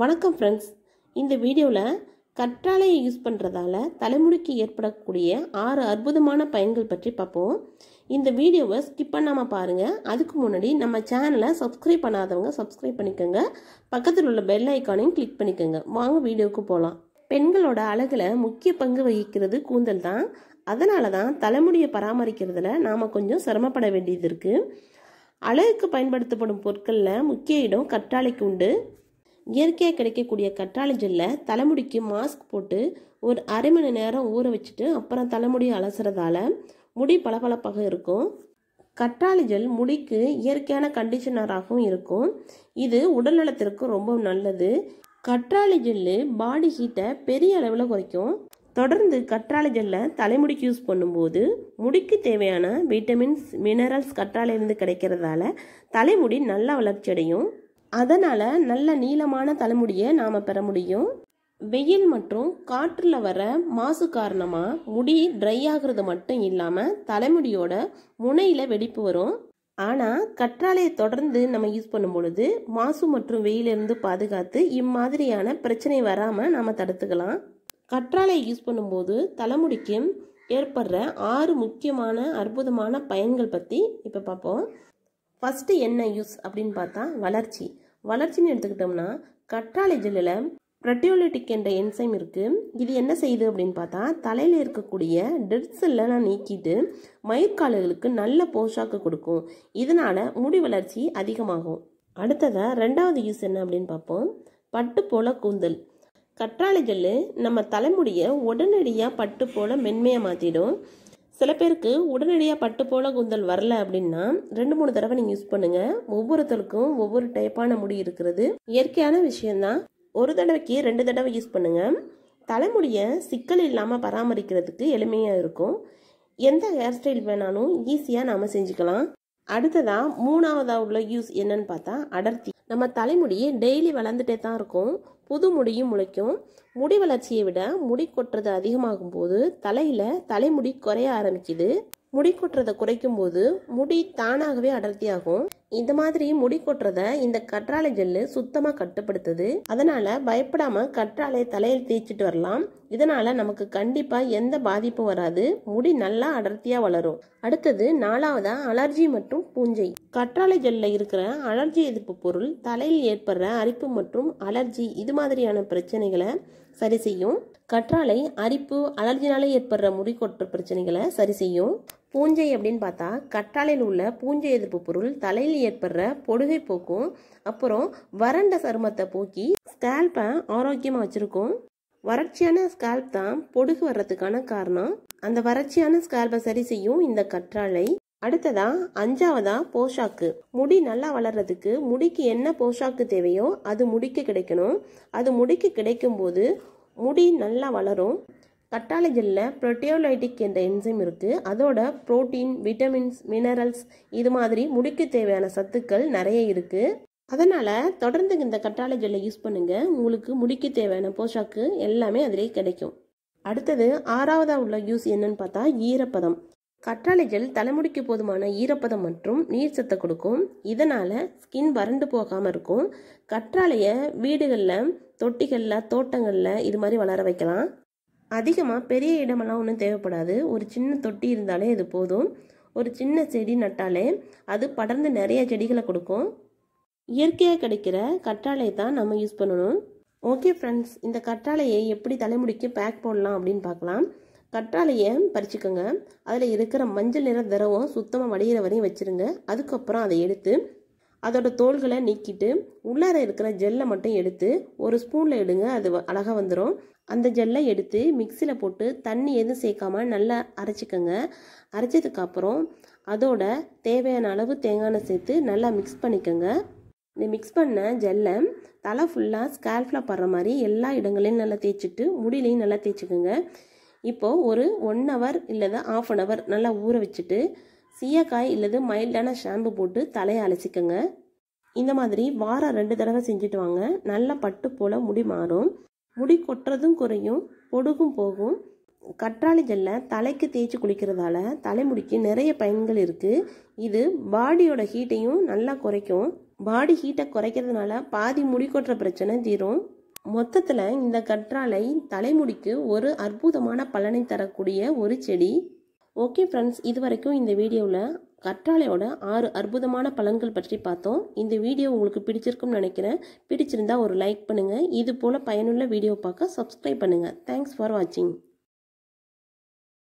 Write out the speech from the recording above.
வணக்கம் ஃப்ரெண்ட்ஸ் இந்த வீடியோவில் கற்றாழையை யூஸ் பண்ணுறதால தலைமுடிக்கு ஏற்படக்கூடிய ஆறு அற்புதமான பயன்கள் பற்றி பார்ப்போம் இந்த வீடியோவை ஸ்கிப் பண்ணாமல் பாருங்கள் அதுக்கு முன்னாடி நம்ம சேனலை சப்ஸ்கிரைப் பண்ணாதவங்க சப்ஸ்கிரைப் பண்ணிக்கோங்க பக்கத்தில் உள்ள பெல் ஐக்கானையும் கிளிக் பண்ணிக்கோங்க வாங்க வீடியோவுக்கு போகலாம் பெண்களோட அழகில் முக்கிய பங்கு வகிக்கிறது கூந்தல் தான் அதனால தான் தலைமுடியை பராமரிக்கிறதுல நாம் கொஞ்சம் சிரமப்பட வேண்டியது இருக்குது அழகுக்கு பயன்படுத்தப்படும் பொருட்களில் முக்கிய இடம் கற்றாழைக்கு உண்டு இயற்கையாக கிடைக்கக்கூடிய கற்றாழை ஜெல்லை தலைமுடிக்கு மாஸ்க் போட்டு ஒரு அரை மணி நேரம் ஊற வச்சுட்டு அப்புறம் தலைமுடியை அலசுறதால முடி பளபளப்பாக இருக்கும் கற்றாழை ஜெல் முடிக்கு இயற்கையான கண்டிஷனராகவும் இருக்கும் இது உடல் நலத்திற்கு ரொம்ப நல்லது கற்றாழை ஜெல்லு பாடி ஹீட்டை பெரிய அளவில் குறைக்கும் தொடர்ந்து கற்றாழை ஜெல்லை தலைமுடிக்கு யூஸ் பண்ணும்போது முடிக்கு தேவையான விட்டமின்ஸ் மினரல்ஸ் கற்றாழையிலிருந்து கிடைக்கிறதால தலைமுடி நல்லா வளர்ச்சி அடையும் அதனால் நல்ல நீளமான தலைமுடியை நாம் பெற முடியும் வெயில் மற்றும் காற்றில் வர மாசு காரணமாக முடி ட்ரை ஆகுறது மட்டும் இல்லாமல் தலைமுடியோட முனையில் வெடிப்பு வரும் ஆனால் கற்றாழையை தொடர்ந்து நம்ம யூஸ் பண்ணும் பொழுது மாசு மற்றும் வெயிலிருந்து பாதுகாத்து இம்மாதிரியான பிரச்சனை வராமல் நாம் தடுத்துக்கலாம் கற்றாழையை யூஸ் பண்ணும்போது தலைமுடிக்கும் ஏற்படுற ஆறு முக்கியமான அற்புதமான பயன்கள் பற்றி இப்போ பார்ப்போம் ஃபஸ்ட்டு என்ன யூஸ் அப்படின்னு பார்த்தா வளர்ச்சி வளர்ச்சின்னு எடுத்துக்கிட்டோம்னா கற்றாழை ஜெல்லில் ப்ரட்டியோலிட்டிக் என்ற என்சைம் இருக்குது இது என்ன செய்யுது அப்படின்னு பார்த்தா தலையில் இருக்கக்கூடிய டெட் நான் நீக்கிட்டு மயிர்காலுகளுக்கு நல்ல போஷாக்கு கொடுக்கும் இதனால் முடி வளர்ச்சி அதிகமாகும் அடுத்ததாக ரெண்டாவது யூஸ் என்ன அப்படின்னு பார்ப்போம் பட்டு போல கூந்தல் கற்றாழை ஜெல்லு நம்ம தலைமுடியை உடனடியாக பட்டு போல மென்மையாக மாற்றிடும் சில பேருக்கு உடனடியாக பட்டு போல குந்தல் வரல அப்படின்னா ரெண்டு மூணு தடவை நீங்கள் யூஸ் பண்ணுங்கள் ஒவ்வொருத்தருக்கும் ஒவ்வொரு டைப்பான முடி இருக்கிறது இயற்கையான விஷயந்தான் ஒரு தடவைக்கு ரெண்டு தடவை யூஸ் பண்ணுங்கள் தலைமுடியை சிக்கல் இல்லாமல் பராமரிக்கிறதுக்கு எளிமையாக இருக்கும் எந்த ஹேர் ஸ்டைல் வேணாலும் ஈஸியாக நாம் செஞ்சுக்கலாம் அடுத்ததாக மூணாவதாக உள்ள யூஸ் என்னன்னு பார்த்தா அடர்த்தி நம்ம தலைமுடியை டெய்லி வளர்ந்துட்டே தான் இருக்கும் புது முடியும் முளைக்கும் முடி வளர்ச்சியை விட முடி கொட்டுறது அதிகமாகும் போது தலையில் தலைமுடி குறைய ஆரம்பிக்குது முடி கொட்டுறதை குறைக்கும் போது முடி தானாகவே அடர்த்தியாகும் இந்த மாதிரி முடி கொட்டுறத இந்த கற்றாழை ஜெல்லு சுத்தமாக கட்டுப்படுத்துது அதனால பயப்படாம கற்றாழை தலையில் தேய்ச்சிட்டு வரலாம் இதனால நமக்கு கண்டிப்பா எந்த பாதிப்பும் வராது முடி நல்லா அடர்த்தியா வளரும் அடுத்தது நாலாவதா அலர்ஜி மற்றும் பூஞ்சை கற்றாழை ஜெல்ல இருக்கிற அலர்ஜி எதிர்ப்பு பொருள் தலையில் ஏற்படுற அரிப்பு மற்றும் அலர்ஜி இது மாதிரியான பிரச்சனைகளை சரி செய்யும் கற்றாழை அரிப்பு அலர்ஜினாலே ஏற்படுற முடி கொட்டுற பிரச்சனைகளை சரி செய்யும் பூஞ்சை அப்படின்னு பார்த்தா கற்றாழையில் உள்ள பூஞ்சை எதிர்ப்பு பொருள் தலையில் ஏற்படுற பொடுகை போக்கும் அப்புறம் வறண்ட சருமத்தை போக்கி ஸ்கேல்பை ஆரோக்கியமாக வச்சுருக்கும் வறட்சியான ஸ்கேல்ப் தான் பொடுகு வர்றதுக்கான காரணம் அந்த வறட்சியான ஸ்கேல்பை சரி செய்யும் இந்த கற்றாழை அடுத்ததா அஞ்சாவதா போஷாக்கு முடி நல்லா வளர்றதுக்கு முடிக்கு என்ன போஷாக்கு தேவையோ அது முடிக்க கிடைக்கணும் அது முடிக்க கிடைக்கும் போது முடி நல்லா வளரும் கட்டாலஜலில் ப்ரோட்டியோலைட்டிக் என்ற என்சைம் இருக்குது அதோட புரோட்டீன் விட்டமின்ஸ் மினரல்ஸ் இது மாதிரி முடிக்கு தேவையான சத்துக்கள் நிறைய இருக்குது அதனால் தொடர்ந்து இந்த கற்றாழை ஜெல்லை யூஸ் பண்ணுங்கள் உங்களுக்கு முடிக்கு தேவையான போஷாக்கு எல்லாமே அதிலே கிடைக்கும் அடுத்தது ஆறாவதாக உள்ள யூஸ் என்னன்னு பார்த்தா ஈரப்பதம் கற்றாழை ஜெல் தலைமுடிக்கு போதுமான ஈரப்பதம் மற்றும் நீர் சத்தை கொடுக்கும் இதனால் ஸ்கின் வறண்டு போகாமல் இருக்கும் கற்றாழையை வீடுகளில் தொட்டிகளில் தோட்டங்களில் இது மாதிரி வளர வைக்கலாம் அதிகமாக பெரிய இடமெல்லாம் ஒன்றும் தேவைப்படாது ஒரு சின்ன தொட்டி இருந்தாலே இது போதும் ஒரு சின்ன செடி நட்டாலே அது படர்ந்து நிறைய செடிகளை கொடுக்கும் இயற்கையாக கிடைக்கிற கற்றாழையை தான் நம்ம யூஸ் பண்ணணும் ஓகே ஃப்ரெண்ட்ஸ் இந்த கற்றாழையை எப்படி தலைமுடிக்கு பேக் போடலாம் அப்படின்னு பார்க்கலாம் கற்றாழையை பறிச்சுக்கோங்க அதில் இருக்கிற மஞ்சள் நிற திரவம் சுத்தமாக வடிகிற வரையும் வச்சுருங்க அதுக்கப்புறம் அதை எடுத்து அதோட தோள்களை நீக்கிட்டு உள்ளார இருக்கிற ஜெல்லை மட்டும் எடுத்து ஒரு ஸ்பூனில் எடுங்க அது அழகாக வந்துடும் அந்த ஜெல்லை எடுத்து மிக்சியில் போட்டு தண்ணி எதுவும் சேர்க்காம நல்லா அரைச்சிக்கோங்க அரைச்சதுக்கப்புறம் அதோட தேவையான அளவு தேங்காயை சேர்த்து நல்லா மிக்ஸ் பண்ணிக்கோங்க இந்த மிக்ஸ் பண்ண ஜெல்லை தலை ஃபுல்லாக ஸ்கேல்ஃபில் படுற மாதிரி எல்லா இடங்களையும் நல்லா தேய்ச்சிட்டு முடியிலையும் நல்லா தேய்ச்சிக்கோங்க இப்போது ஒரு ஒன் ஹவர் இல்லது ஆஃப் அன் ஹவர் நல்லா ஊற வச்சுட்டு சீயக்காய் இல்லது மைல்டான ஷாம்பு போட்டு தலையை அலசிக்கோங்க இந்த மாதிரி வாரம் ரெண்டு தடவை செஞ்சுட்டு வாங்க நல்லா பட்டு போல் முடி மாறும் முடி கொட்டுறதும் குறையும் பொடுகும் போகும் கற்றாழை ஜெல்லை தலைக்கு தேய்ச்சி குளிக்கிறதால தலைமுடிக்கு நிறைய பயன்கள் இருக்குது இது பாடியோட ஹீட்டையும் நல்லா குறைக்கும் பாடி ஹீட்டை குறைக்கிறதுனால பாதி முடி கொட்டுற பிரச்சனை தீரும் மொத்தத்தில் இந்த கற்றாழை தலைமுடிக்கு ஒரு அற்புதமான பலனை தரக்கூடிய ஒரு செடி ஓகே ஃப்ரெண்ட்ஸ் இது வரைக்கும் இந்த வீடியோவில் கற்றாழையோட ஆறு அற்புதமான பலன்கள் பற்றி பார்த்தோம் இந்த வீடியோ உங்களுக்கு பிடிச்சிருக்கும்னு நினைக்கிறேன் பிடிச்சிருந்தா ஒரு லைக் பண்ணுங்கள் இது போல் பயனுள்ள வீடியோ பார்க்க சப்ஸ்கிரைப் பண்ணுங்கள் தேங்க்ஸ் ஃபார் வாட்சிங்